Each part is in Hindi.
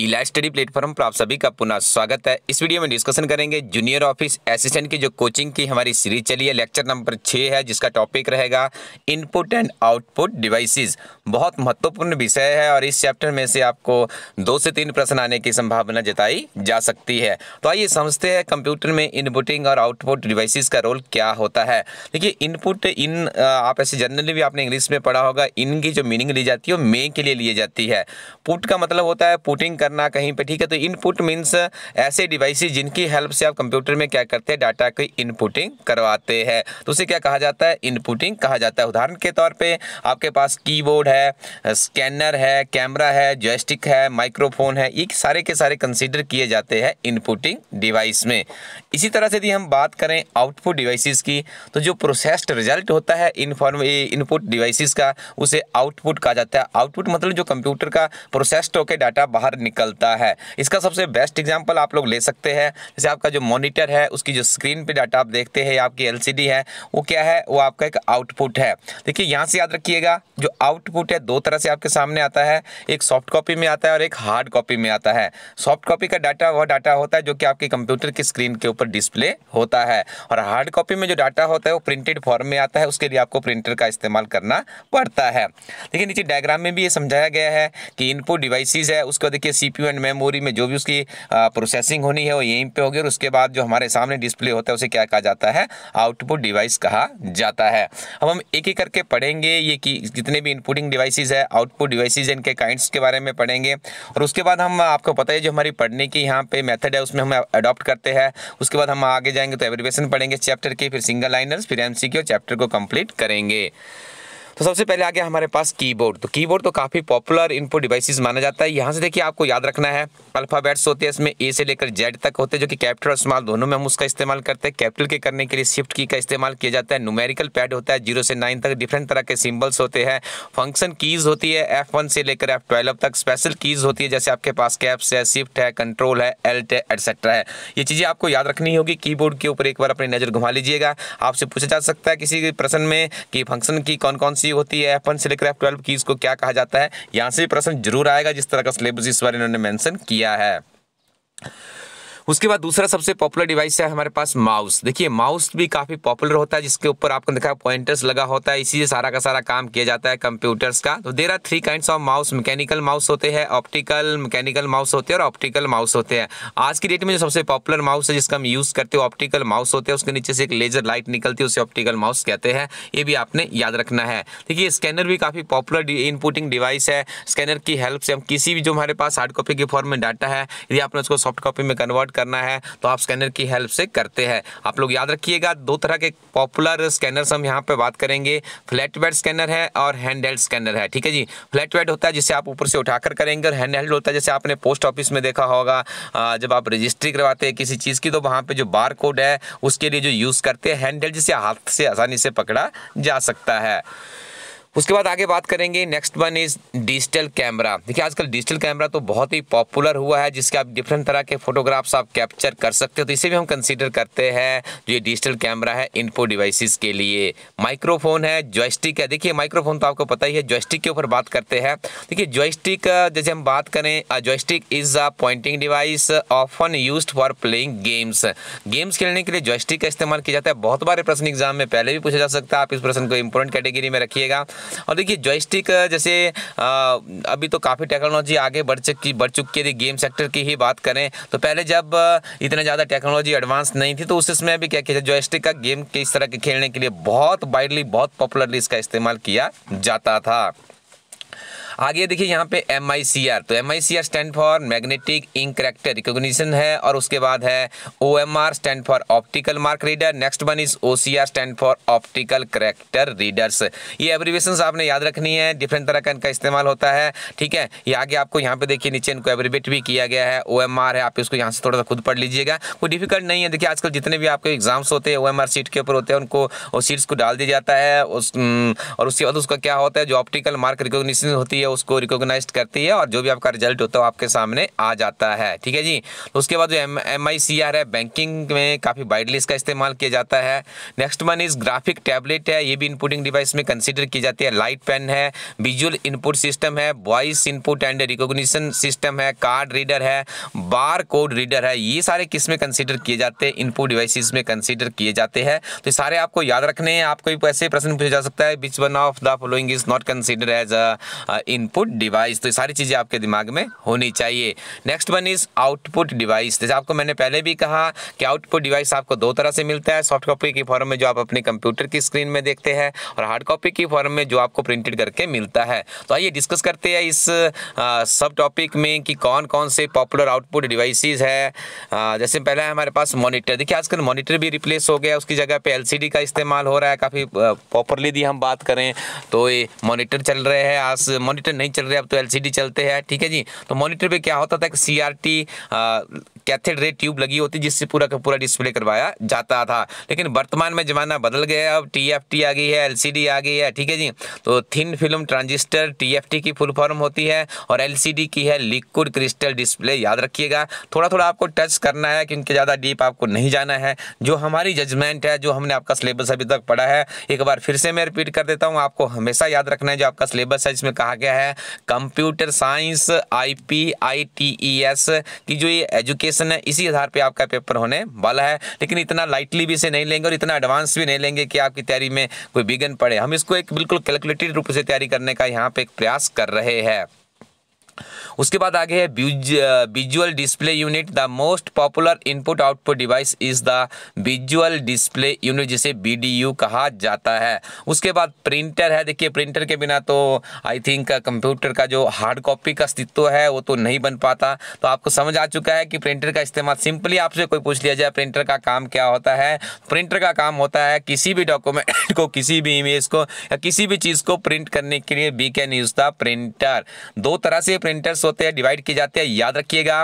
इलाइ स्टडी प्लेटफॉर्म पर आप सभी का पुनः स्वागत है इस वीडियो में डिस्कशन करेंगे जूनियर ऑफिस असिस्टेंट की जो कोचिंग की हमारी सीरीज चली है लेक्चर नंबर छः है जिसका टॉपिक रहेगा इनपुट एंड आउटपुट डिवाइसेस बहुत महत्वपूर्ण विषय है और इस चैप्टर में से आपको दो से तीन प्रश्न आने की संभावना जताई जा सकती है तो आइए समझते हैं कंप्यूटर में इनपुटिंग और आउटपुट डिवाइसिस का रोल क्या होता है देखिए इनपुट इन आप ऐसे जनरली भी आपने इंग्लिश में पढ़ा होगा इन की जो मीनिंग ली जाती है वो मे के लिए ली जाती है पुट का मतलब होता है पुटिंग करना कहीं पे ठीक है तो इनपुट मीन्स ऐसे डिवाइसेस जिनकी हेल्प से आप कंप्यूटर में क्या करते हैं डाटा की इनपुटिंग करवाते हैं तो उसे क्या कहा जाता है इनपुटिंग कहा जाता है उदाहरण के तौर पर आपके पास कीबोर्ड है स्कैनर है कैमरा है जोस्टिक है माइक्रोफोन है ये सारे के सारे कंसिडर किए जाते हैं इनपुटिंग डिवाइस में इसी तरह से यदि हम बात करें आउटपुट डिवाइसिस की तो जो प्रोसेस्ड रिजल्ट होता है इनफॉर्म इनपुट डिवाइसिस का उसे आउटपुट कहा जाता है आउटपुट मतलब जो कंप्यूटर का प्रोसेस्ड होकर डाटा बाहर निकल निकलता है इसका सबसे बेस्ट एग्जाम्पल आप लोग ले सकते हैं जैसे आपका जो मोनिटर है उसकी जो स्क्रीन पर डाटा आप देखते हैं या आपकी एल है वो क्या है वो आपका एक आउटपुट है देखिए यहाँ से याद रखिएगा जो आउटपुट है दो तरह से आपके सामने आता है एक सॉफ्ट कॉपी में आता है और एक हार्ड कॉपी में आता है सॉफ्ट कॉपी का डाटा वह डाटा होता है जो कि आपके कंप्यूटर की स्क्रीन के ऊपर डिस्प्ले होता है और हार्ड कॉपी में जो डाटा होता है वो प्रिंटेड फॉर्म में आता है उसके लिए आपको प्रिंटर का इस्तेमाल करना पड़ता है देखिए नीचे डायग्राम में भी ये समझाया गया है कि इनपुट डिवाइसेज है उसको देखिए सी सीपीयू एंड मेमोरी में जो भी उसकी प्रोसेसिंग होनी है वो यहीं पे होगी और उसके बाद जो हमारे सामने डिस्प्ले होता है उसे क्या कहा जाता है आउटपुट डिवाइस कहा जाता है अब हम एक एक करके पढ़ेंगे ये कि जितने भी इनपुटिंग डिवाइसेज है आउटपुट डिवाइसेज इनके काइंड्स के बारे में पढ़ेंगे और उसके बाद हम आपको पता है जो हमारी पढ़ने की यहाँ पे मैथड है उसमें हम अडॉप्ट करते हैं उसके बाद हम आगे जाएंगे तो एवरीवेशन पढ़ेंगे चैप्टर के फिर सिंगल लाइनर्स फिर एम चैप्टर को कम्प्लीट करेंगे तो सबसे पहले आ गया हमारे पास कीबोर्ड तो कीबोर्ड तो काफ़ी पॉपुलर इनपुट डिवाइसेस माना जाता है यहाँ से देखिए आपको याद रखना है अल्फ़ाबेट्स होते हैं इसमें ए से लेकर जेड तक होते हैं जो कि कैपिटल और स्मॉल दोनों में हम उसका इस्तेमाल करते हैं कैपिटल के करने के लिए शिफ्ट की का इस्तेमाल किया जाता है न्यूमेरिकल पैड होता है जीरो से नाइन तक डिफरेंट तरह के सिम्बल्स होते हैं फंक्शन कीज़ होती है एफ से लेकर एफ तक स्पेशल कीज़ होती है जैसे आपके पास कैप्स है शिफ्ट है कंट्रोल है एल्ट है एटसेट्रा है ये चीज़ें आपको याद रखनी होगी कीबोर्ड के ऊपर एक बार अपनी नज़र घुमा लीजिएगा आपसे पूछा जा सकता है किसी प्रश्न में कि फंक्शन की कौन कौन सी कीज़ होती है अपन सिलेक्ट एफ ट्वेल्व कीज़ को क्या कहा जाता है यहाँ से भी प्रश्न जरूर आएगा जिस तरह का सिलेबस इस बार इन्होंने मैंशन किया है उसके बाद दूसरा सबसे पॉपुलर डिवाइस है हमारे पास माउस देखिए माउस भी काफ़ी पॉपुलर होता है जिसके ऊपर आपको देखा पॉइंटर्स लगा होता है इसी से सारा का सारा काम किया जाता है कंप्यूटर्स का तो there are three kind of mouse mechanical mouse होते हैं ऑप्टिकल मैकेनिकल माउस होते हैं और ऑप्टिकल माउस होते हैं आज की डेट में जो सबसे पॉपुलर माउस है जिसका हम यूज़ करते हो ऑप्टिकल माउस होते हैं उसके नीचे से एक लेजर लाइट निकलती है उसे ऑप्टिकल माउस कहते हैं ये भी आपने याद रखना है देखिए स्कैनर भी काफ़ी पॉपुलर इनपुटिंग डिवाइस है स्कैनर की हेल्प से हम किसी भी जो हमारे पास हार्ड कॉपी के फॉर्म में डाटा है यदि आपने उसको सॉफ्ट कॉपी में कन्वर्ट करना है तो आप स्कैनर की हेल्प से करते हैं आप लोग याद रखिएगा दो तरह के पॉपुलर स्कैनर हम यहाँ पर बात करेंगे फ्लैट बेड स्कैनर है और हैंड हेल्ड स्कैनर है ठीक है जी फ्लैट बेड होता है जिसे आप ऊपर से उठाकर करेंगे और हैंड हेल्ड होता है जैसे आपने पोस्ट ऑफिस में देखा होगा जब आप रजिस्ट्री करवाते हैं किसी चीज़ की तो वहाँ पर जो बार है उसके लिए जो यूज़ करते हैं हैंड हेल्ड जिसे हाथ से आसानी से पकड़ा जा सकता है उसके बाद आगे बात करेंगे next one is digital camera देखिए आजकल डिजिटल कैमरा तो बहुत ही पॉपुलर हुआ है जिसके आप डिफरेंट तरह के फोटोग्राफ्स आप कैप्चर कर सकते हो तो इसे भी हम कंसीडर करते हैं जो ये डिजिटल कैमरा है इनपुट डिवाइसेस के लिए माइक्रोफोन है जॉयस्टिक है देखिए माइक्रोफोन तो आपको पता ही है जॉयस्टिक के ऊपर बात करते हैं देखिए जॉयस्टिक जैसे हम बात करें joystick is a pointing device often use for playing games games खेलने के लिए जॉयस्टिक का इस्तेमाल किया जाता है बहुत बार प्रश्न एग्जाम में पहले भी पूछा जा सकता है आप इस प्रश्न को इम्पोर्टेंट कैटेगरी में रखिएगा और देखिए जॉयस्टिक जैसे अभी तो काफ़ी टेक्नोलॉजी आगे बढ़ चुकी बढ़ चुकी है गेम सेक्टर की ही बात करें तो पहले जब इतना ज़्यादा टेक्नोलॉजी एडवांस नहीं थी तो उस समय भी क्या किया जॉयस्टिक का गेम के इस तरह के खेलने के लिए बहुत वाइडली बहुत पॉपुलरली इसका इस्तेमाल किया जाता था आगे देखिए यहाँ पे एम आई सी आर तो M I C R stand for magnetic ink character recognition है और उसके बाद है O M R stand for optical mark reader next one is O stand for optical character readers ये एब्रीवेशन आपने याद रखनी है डिफरेंट तरह का इनका इस्तेमाल होता है ठीक है ये आगे आपको यहाँ पे देखिए नीचे इनको एब्रीवेट भी किया गया है ओ एम आर है आप इसको यहाँ से थोड़ा सा खुद पढ़ लीजिएगा कोई डिफिकल्ट नहीं है देखिए आजकल जितने भी आपके एग्जाम्स होते हैं ओ एम आर सीट के ऊपर होते हैं उनको सीट्स को डाल दिया जाता है उस और उसके बाद उसका क्या होता है जो ऑप्टिकल मार्क रिकोगशन होती है है उसको रिकोगनाइज करती है और जो भी आपका रिजल्ट होता है आपके सामने आ जाता है ठीक है जी तो उसके बाद जो एम है बैंकिंग में काफ़ी वाइडली इसका इस्तेमाल किया जाता है next one is graphic tablet है ये भी इनपुटिंग डिवाइस में कंसिडर की जाती है लाइट पेन है विजुअल इनपुट सिस्टम है voice input and recognition system है कार्ड रीडर है बार कोड रीडर है ये सारे किस में कंसिडर किए जाते हैं इनपुट डिवाइसेस में कंसिडर किए जाते हैं तो सारे आपको याद रखने हैं आपको ऐसे प्रश्न पूछा जा सकता है which one of the following is not consider as input device तो सारी चीज़ें आपके दिमाग में होनी चाहिए next one is output device जैसे आपको मैंने पहले भी कहा कि आउटपुट डिवाइस आपको दो तरह से मिलता है सॉफ्ट कॉपी की फॉर्म में जो आप अपने कंप्यूटर की स्क्रीन में देखते हैं और हार्ड कॉपी की फॉर्म में जो आपको प्रिंटेड करके मिलता है तो आइए डिस्कस करते हैं इस सब टॉपिक में कि कौन कौन से पॉपुलर आउटपुट डिवाइसिस है आ, जैसे पहला है हमारे पास मॉनिटर देखिए आजकल मॉनिटर भी रिप्लेस हो गया उसकी जगह पे एलसीडी का इस्तेमाल हो रहा है काफ़ी प्रॉपरली दी हम बात करें तो ये मॉनिटर चल रहे हैं आज मॉनिटर नहीं चल रहे अब तो एलसीडी चलते हैं ठीक है जी तो मॉनिटर पे क्या होता था C R T कैथेड ray tube लगी होती जिससे पूरा का पूरा डिस्प्ले करवाया जाता था लेकिन वर्तमान में ज़माना बदल गया अब टी एफ टी आ गई है एल आ गई है ठीक है जी तो thin film transistor T F T की फुल फॉर्म होती है और एल की है लिक्विड क्रिस्टल डिस्प्ले याद रखिएगा थोड़ा थोड़ा आपको टच करना है क्योंकि ज़्यादा डीप आपको नहीं जाना है जो हमारी जजमेंट है जो हमने आपका सिलेबस अभी तक पढ़ा है एक बार फिर से मैं रिपीट कर देता हूँ आपको हमेशा याद रखना है जो आपका सिलेबस है जिसमें कहा गया गया है computer science I P I T E S की जो ये एजुकेशन है इसी आधार पर आपका पेपर होने वाला है लेकिन इतना लाइटली भी इसे नहीं लेंगे और इतना एडवांस भी नहीं लेंगे कि आपकी तैयारी में कोई बिघन पड़े हम इसको एक बिल्कुल कैलकुलेटेड रूप से तैयारी करने का यहाँ पर एक प्रयास कर रहे हैं उसके बाद आगे है visual display unit the most popular input output device is the visual display unit जिसे बी कहा जाता है उसके बाद प्रिंटर है देखिए प्रिंटर के बिना तो आई थिंक कंप्यूटर का जो हार्ड कॉपी का अस्तित्व है वो तो नहीं बन पाता तो आपको समझ आ चुका है कि प्रिंटर का इस्तेमाल सिंपली आपसे कोई पूछ लिया जाए प्रिंटर का काम क्या होता है प्रिंटर का काम होता है किसी भी डॉक्यूमेंट को किसी भी इमेज को या किसी भी चीज़ को प्रिंट करने के लिए we can use the printer दो तरह से प्रिंटर्स होते हैं डिवाइड किए जाते हैं याद रखिएगा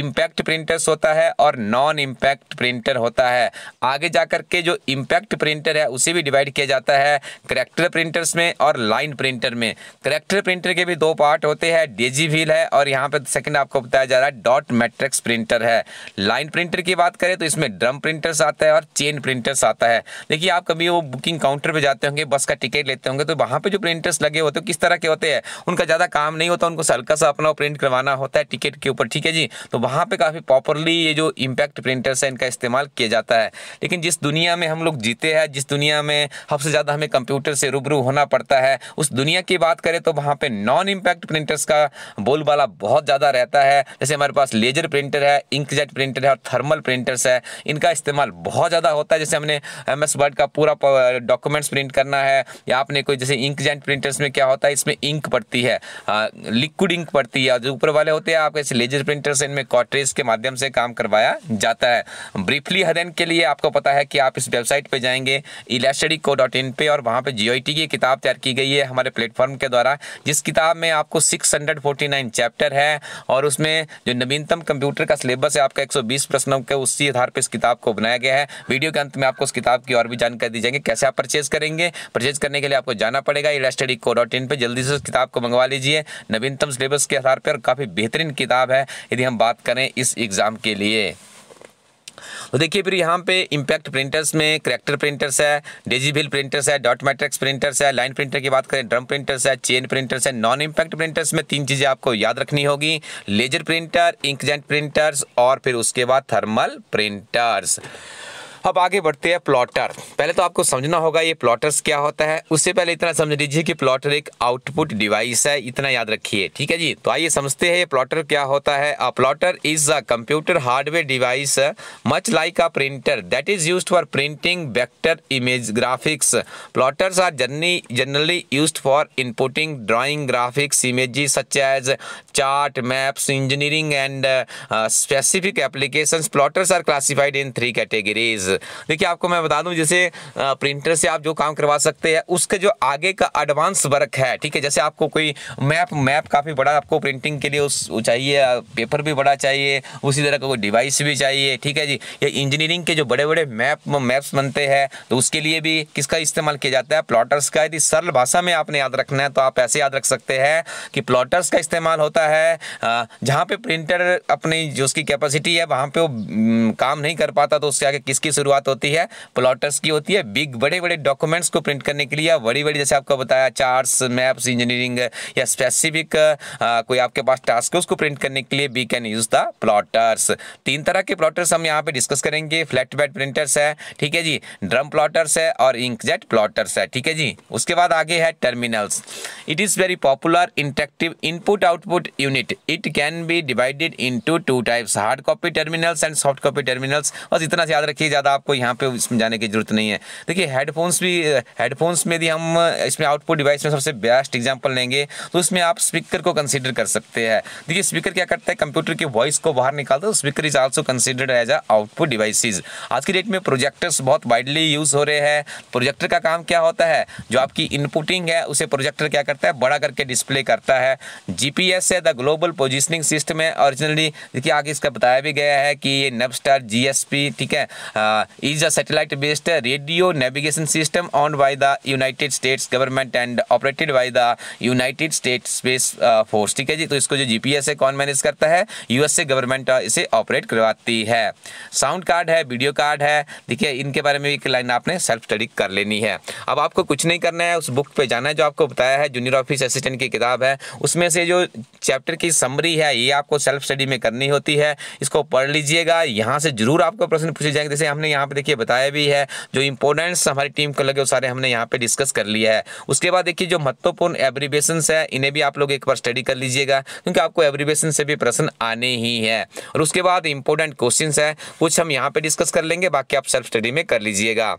इम्पैक्ट प्रिंटर्स होता है और नॉन इम्पैक्ट प्रिंटर होता है आगे जा के जो इम्पैक्ट प्रिंटर है उसे भी डिवाइड किया जाता है करेक्टर प्रिंटर्स में और लाइन प्रिंटर में करेक्टर प्रिंटर के भी दो पार्ट होते हैं डेजी व्हील है और यहाँ पर सेकेंड आपको बताया जा रहा है डॉट मैट्रिक्स प्रिंटर है लाइन प्रिंटर की बात करें तो इसमें ड्रम प्रिंटर्स आता है और चेन प्रिंटर्स आता है देखिए आप कभी वो बुकिंग काउंटर पर जाते होंगे बस का टिकट लेते होंगे तो वहाँ पर जो प्रिंटर्स लगे होते हैं किस तरह के होते हैं उनका ज़्यादा काम नहीं होता उनको हल्का सा अपना प्रिंट प्रिंट करवाना होता है टिकट के ऊपर ठीक है जी तो वहाँ पे काफ़ी पॉपुलरली ये जो इम्पैक्ट प्रिंटर्स है इनका इस्तेमाल किया जाता है लेकिन जिस दुनिया में हम लोग जीते हैं जिस दुनिया में सबसे ज़्यादा हमें कंप्यूटर से रूबरू होना पड़ता है उस दुनिया की बात करें तो वहाँ पर नॉन इम्पैक्ट प्रिंटर्स का बोलबाला बहुत ज़्यादा रहता है जैसे हमारे पास लेजर प्रिंटर है इंकजेट प्रिंटर है और थर्मल प्रिंटर्स है इनका इस्तेमाल बहुत ज़्यादा होता है जैसे हमने एम एस का पूरा डॉक्यूमेंट्स प्रिंट करना है या आपने कोई जैसे इंकजेट प्रिंटर्स में क्या होता है इसमें इंक पड़ती है लिक्विड इंक पड़ती है या जो ऊपर वाले होते हैं आपके इस लेजर प्रिंटर से इनमें कॉटरेज के माध्यम से काम करवाया जाता है ब्रीफली हदन के लिए आपको पता है कि आप इस वेबसाइट पर जाएंगे इलास्टडी को डॉट इन पे और वहाँ पर जी की किताब तैयार की गई है हमारे प्लेटफॉर्म के द्वारा जिस किताब में आपको सिक्स चैप्टर है और उसमें जो नवीनतम कंप्यूटर का सिलेबस है आपका 120 प्रश्नों के उसी आधार पर इस किताब को बनाया गया है वीडियो के अंत में आपको उस किताब की और भी जानकारी दी जाएंगे कैसे आप परचेज करेंगे परचेज करने के लिए आपको जाना पड़ेगा इलास्टडी को डॉट इन पर जल्दी से उस किताब को मंगवा लीजिए नवीनतम सिलेबस के आधार पे और काफ़ी बेहतरीन किताब है यदि हम बात करें इस एग्ज़ाम के लिए तो देखिए फिर यहाँ पे इम्पैक्ट प्रिंटर्स में करेक्टर प्रिंटर्स है डेजीबिल प्रिंटर्स है डॉट मैट्रिक्स प्रिंटर्स है लाइन प्रिंटर की बात करें ड्रम प्रिंटर्स है चेन प्रिंटर्स है नॉन इम्पैक्ट प्रिंटर्स में तीन चीज़ें आपको याद रखनी होगी लेजर प्रिंटर इंकजेंट प्रिंटर्स और फिर उसके बाद थर्मल प्रिंटर्स अब आगे बढ़ते हैं प्लॉटर पहले तो आपको समझना होगा ये प्लॉटर्स क्या होता है उससे पहले इतना समझ लीजिए कि प्लॉटर एक आउटपुट डिवाइस है इतना याद रखिए ठीक है जी तो आइए समझते हैं ये प्लॉटर क्या होता है a plotter is a computer hardware device much like a printer that is use for printing vector image graphics plotters are generally generally use for inputting drawing graphics images such as chart maps engineering and specific applications plotters are classified in three categories देखिए आपको मैं बता दूं जैसे प्रिंटर से आप जो काम करवा सकते हैं उसके जो आगे का एडवांस वर्क है ठीक है जैसे आपको कोई मैप मैप काफ़ी बड़ा आपको प्रिंटिंग के लिए उस चाहिए पेपर भी बड़ा चाहिए उसी तरह का कोई डिवाइस भी चाहिए ठीक है जी या इंजीनियरिंग के जो बड़े बड़े मैप मैप्स बनते हैं तो उसके लिए भी किसका इस्तेमाल किया जाता है प्लॉटर्स का यदि सरल भाषा में आपने याद रखना है तो आप ऐसे याद रख सकते हैं कि प्लॉटर्स का इस्तेमाल होता है जहाँ पर प्रिंटर अपनी जो उसकी कैपेसिटी है वहाँ पर वो काम नहीं कर पाता तो उसके आगे किसकी शुरुआत होती है प्लॉटर्स की होती है बिग बड़े बड़े डॉक्यूमेंट्स को प्रिंट करने के लिए या बड़ी बड़ी जैसे आपको बताया चार्ट्स मैप्स इंजीनियरिंग या स्पेसिफिक कोई आपके पास टास्क है उसको प्रिंट करने के लिए we can use the plotters तीन तरह के प्लॉटर्स हम यहाँ पे डिस्कस करेंगे फ्लैट बेड प्रिंटर्स है ठीक है जी ड्रम प्लॉटर्स है और इंकजेट प्लॉटर्स है ठीक है जी उसके बाद आगे है terminals it is very popular interactive input output unit it can be divided into two types hard copy terminals and soft copy terminals बस इतना याद रखिए ज़्यादा आपको यहाँ पे इसमें जाने की जरूरत नहीं है देखिए हेडफोन्स भी हेडफोन्स में यदि हम इसमें आउटपुट डिवाइस में सबसे बेस्ट एग्जाम्पल लेंगे तो उसमें आप स्पीकर को कंसिडर कर सकते हैं देखिए स्पीकर क्या करता है कंप्यूटर की वॉइस को बाहर निकालता है speaker is also considered as a output devices आज की डेट में प्रोजेक्टर्स बहुत वाइडली यूज़ हो रहे हैं प्रोजेक्टर का काम क्या होता है जो आपकी इनपुटिंग है उसे प्रोजेक्टर क्या करता है बड़ा करके डिस्प्ले करता है जीपीएस है द ग्लोबल पोजिशनिंग सिस्टम है ओरिजिनली देखिए आगे इसका बताया भी गया है कि ये नब स्टार जी ठीक है ah, is a satellite-based radio navigation system owned by the United States government and operated by the United State Space Force ठीक है जी तो इसको जो जीपीएस है कौन मैनेज करता है यूएसए गवर्नमेंट uh, इसे ऑपरेट करवाती है साउंड कार्ड है वीडियो कार्ड है देखिए इनके बारे में एक लाइन आपने सेल्फ स्टडी कर लेनी है अब आपको कुछ नहीं करना है उस बुक पर जाना है जो आपको बताया है जूनियर ऑफिस असिस्टेंट की किताब है उसमें से जो चैप्टर की समरी है ये आपको सेल्फ स्टडी में करनी होती है इसको पढ़ लीजिएगा यहाँ से जरूर आपको प्रश्न पूछे जाएंगे जैसे हमने यहाँ पे देखिए बताया भी है जो इंपोर्टेंस हमारी टीम को लगे वो सारे हमने यहाँ पे डिस्कस कर लिया है उसके बाद देखिए जो महत्वपूर्ण एब्रीवेशन है इन्हें भी आप लोग एक बार स्टडी कर लीजिएगा क्योंकि आपको एब्रीवेशन से भी प्रश्न आने ही है और उसके बाद इंपोर्टेंट क्वेश्चन है कुछ हम यहाँ पे डिस्कस कर लेंगे बाकी आप सेल्फ स्टडी में कर लीजिएगा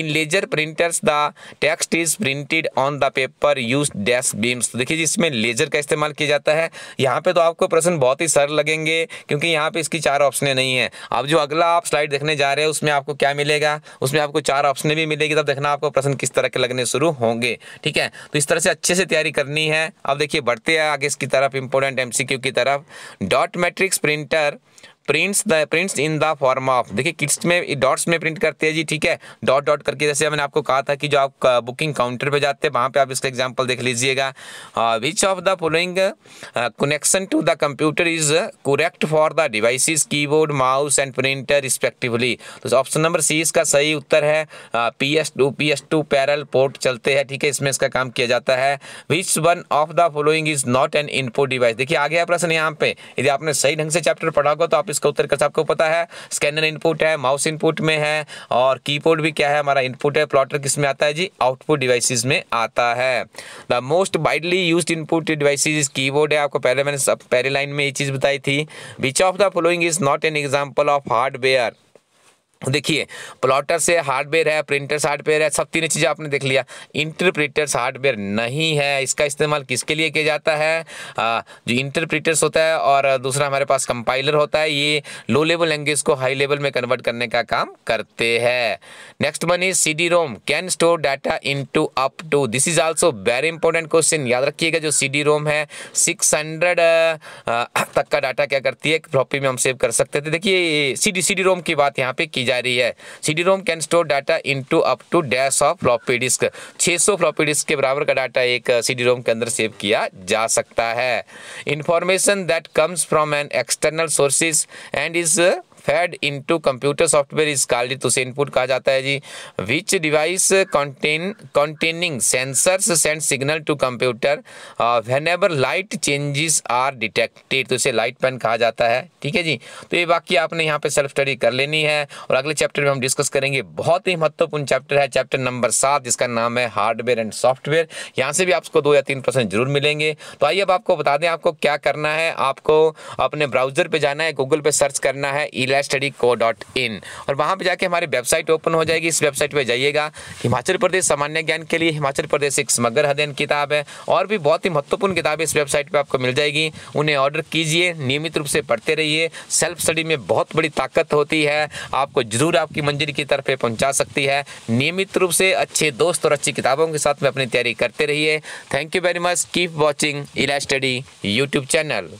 in laser printers the text is printed on the paper use desk beams देखिए जिसमें लेजर का इस्तेमाल किया जाता है यहाँ पे तो आपको प्रश्न बहुत ही सरल लगेंगे क्योंकि यहाँ पे इसकी चार ऑप्शन नहीं है अब जो अगला आप स्लाइड देखने जा रहे हो उसमें आपको क्या मिलेगा उसमें आपको चार ऑप्शन भी मिलेगी तब देखना आपको प्रश्न किस तरह के लगने शुरू होंगे ठीक है तो इस तरह से अच्छे से तैयारी करनी है अब देखिए बढ़ते हैं आगे इसकी तरफ इंपोर्टेंट एम की तरफ dot matrix printer prints the prints in the form of देखिए किट्स में डॉट्स में प्रिंट करते हैं जी ठीक है डॉट डॉट करके जैसे मैंने आपको कहा था कि जो आप बुकिंग uh, काउंटर पे जाते हैं वहाँ पे आप इसका एग्जांपल देख लीजिएगा which of the following connection to the computer is correct for the key keyboard mouse and printer respectively तो ऑप्शन नंबर सी इसका सही उत्तर है P S two P S two parallel port चलते हैं ठीक है इसमें इसका काम किया जाता है which one of the following is not an input device देखिए आ गया प्रश्न यहाँ पे यदि आपने सही ढंग से चैप्टर पढ़ा होगा तो आप इसका उत्तर कैसे आपको पता है स्कैनर इनपुट है माउस इनपुट में है और कीबोर्ड भी क्या है हमारा इनपुट है प्लॉटर किस में आता है जी आउटपुट डिवाइसेस में आता है the most widely use input devices keyboard है आपको पहले मैंने पहले लाइन में ये चीज़ बताई थी which of the following is not an example of hardware देखिए प्लॉटर से हार्डवेयर है प्रिंटर्स हार्डवेयर है सब तीन चीज़ें आपने देख लिया इंटरप्रेटर्स हार्डवेयर नहीं है इसका इस्तेमाल किसके लिए किया जाता है जो इंटरप्रिटर्स होता है और दूसरा हमारे पास कंपाइलर होता है ये लो लेवल लैंग्वेज को हाई लेवल में कन्वर्ट करने का काम करते हैं next one is C D ROM can store data in to up to this is also very important question याद रखिएगा जो सी डी रोम है सिक्स हंड्रेड तक का डाटा क्या करती है प्रॉपी में हम सेव कर सकते थे देखिए सी डी रोम की बात यहाँ पे की जा जा रही है CD ROM can store data into up to dash of floppy disk 600 floppy disk के बराबर का डाटा एक सीडी रोम के अंदर सेव किया जा सकता है information that comes from an external sources and is fed into computer software is called तो इनपुट कहा जाता है जी which device contain containing sensors send signal to computer whenever light changes are detected तो इसे लाइट पेन कहा जाता है ठीक है जी तो ये बाकी आपने यहाँ पे सेल्फ स्टडी कर लेनी है और अगले चैप्टर में हम डिस्कस करेंगे बहुत ही महत्वपूर्ण चैप्टर है चैप्टर नंबर सात जिसका नाम है हार्डवेयर एंड सॉफ्टवेयर यहाँ से भी आपको दो या तीन परसेंट जरूर मिलेंगे तो आइए अब आपको बता दें आपको क्या करना है आपको अपने ब्राउजर पर जाना है गूगल पर सर्च करना है ई जिला स्टडी को डॉट इन और वहाँ पर जाके हमारी वेबसाइट ओपन हो जाएगी इस वेबसाइट पर जाइएगा हिमाचल प्रदेश सामान्य ज्ञान के लिए हिमाचल प्रदेश एक समग्र अध्ययन किताब है और भी बहुत ही महत्वपूर्ण किताब इस वेबसाइट पर आपको मिल जाएगी उन्हें ऑर्डर कीजिए नियमित रूप से पढ़ते रहिए सेल्फ स्टडी में बहुत बड़ी ताकत होती है आपको जरूर आपकी मंजिल की तरफ पहुंचा सकती है नियमित रूप से अच्छे दोस्त और अच्छी किताबों के साथ में अपनी तैयारी करते रहिए thank you very much keep watching Ila study YouTube channel